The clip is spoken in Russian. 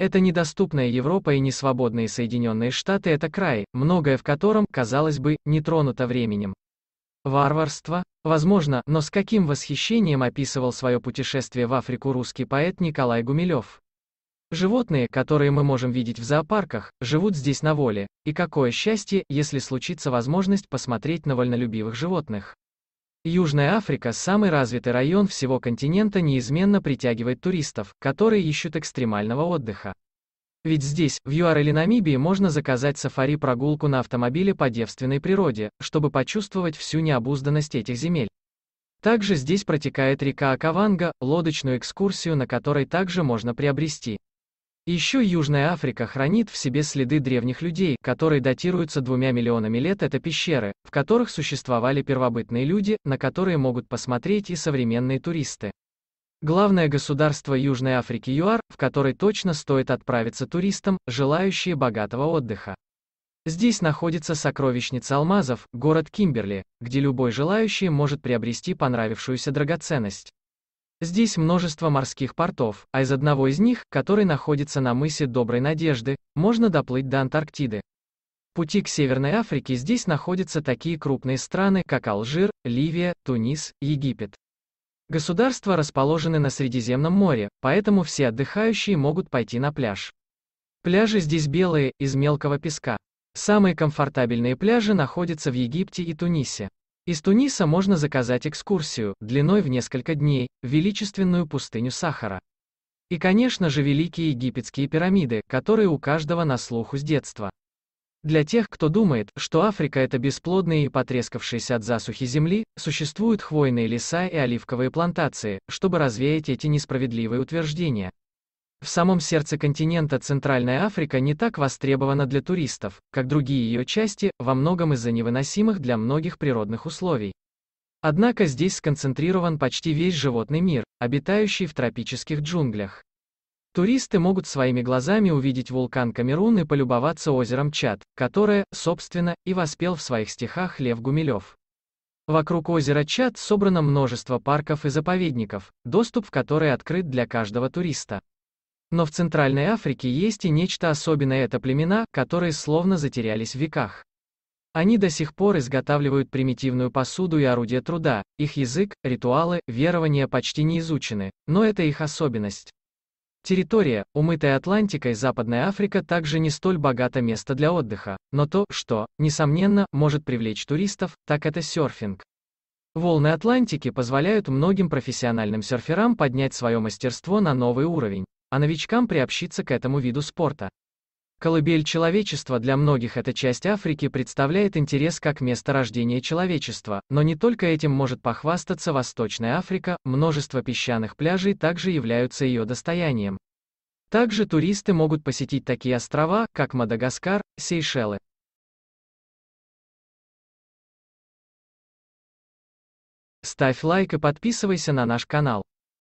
Это недоступная Европа и несвободные Соединенные Штаты – это край, многое в котором, казалось бы, не тронуто временем. Варварство? Возможно, но с каким восхищением описывал свое путешествие в Африку русский поэт Николай Гумилев. Животные, которые мы можем видеть в зоопарках, живут здесь на воле, и какое счастье, если случится возможность посмотреть на вольнолюбивых животных. Южная Африка, самый развитый район всего континента, неизменно притягивает туристов, которые ищут экстремального отдыха. Ведь здесь, в ЮАР или Намибии, можно заказать сафари-прогулку на автомобиле по девственной природе, чтобы почувствовать всю необузданность этих земель. Также здесь протекает река Акаванга, лодочную экскурсию на которой также можно приобрести. Еще Южная Африка хранит в себе следы древних людей, которые датируются двумя миллионами лет. Это пещеры, в которых существовали первобытные люди, на которые могут посмотреть и современные туристы. Главное государство Южной Африки ЮАР, в который точно стоит отправиться туристам, желающие богатого отдыха. Здесь находится сокровищница алмазов, город Кимберли, где любой желающий может приобрести понравившуюся драгоценность. Здесь множество морских портов, а из одного из них, который находится на мысе Доброй Надежды, можно доплыть до Антарктиды. Пути к Северной Африке здесь находятся такие крупные страны, как Алжир, Ливия, Тунис, Египет. Государства расположены на Средиземном море, поэтому все отдыхающие могут пойти на пляж. Пляжи здесь белые, из мелкого песка. Самые комфортабельные пляжи находятся в Египте и Тунисе. Из Туниса можно заказать экскурсию, длиной в несколько дней, в величественную пустыню Сахара. И, конечно же, великие египетские пирамиды, которые у каждого на слуху с детства. Для тех, кто думает, что Африка это бесплодные и потрескавшиеся от засухи земли, существуют хвойные леса и оливковые плантации, чтобы развеять эти несправедливые утверждения. В самом сердце континента Центральная Африка не так востребована для туристов, как другие ее части, во многом из-за невыносимых для многих природных условий. Однако здесь сконцентрирован почти весь животный мир, обитающий в тропических джунглях. Туристы могут своими глазами увидеть вулкан Камерун и полюбоваться озером Чад, которое, собственно, и воспел в своих стихах Лев Гумилев. Вокруг озера Чад собрано множество парков и заповедников, доступ в которые открыт для каждого туриста. Но в Центральной Африке есть и нечто особенное это племена, которые словно затерялись в веках. Они до сих пор изготавливают примитивную посуду и орудия труда, их язык, ритуалы, верования почти не изучены, но это их особенность. Территория, умытая Атлантикой Западная Африка также не столь богато место для отдыха, но то, что, несомненно, может привлечь туристов, так это серфинг. Волны Атлантики позволяют многим профессиональным серферам поднять свое мастерство на новый уровень а новичкам приобщиться к этому виду спорта. Колыбель человечества для многих эта часть Африки представляет интерес как место рождения человечества, но не только этим может похвастаться Восточная Африка, множество песчаных пляжей также являются ее достоянием. Также туристы могут посетить такие острова, как Мадагаскар, Сейшелы. Ставь лайк и подписывайся на наш канал.